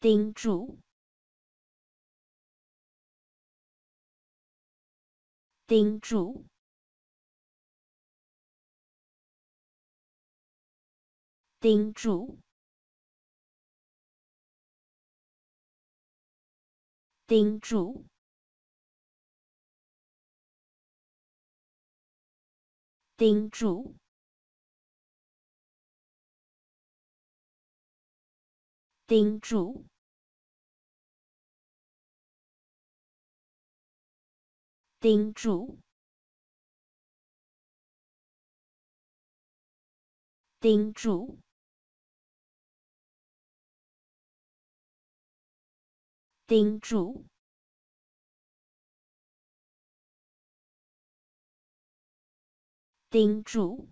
叮嘱，叮嘱，叮嘱，叮嘱，叮嘱。叮嘱，叮嘱，叮嘱，叮嘱。